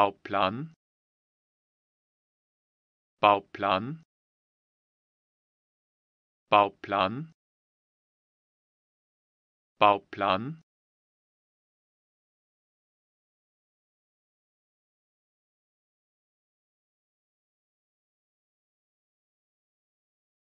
bauplan bauplan bauplan bauplan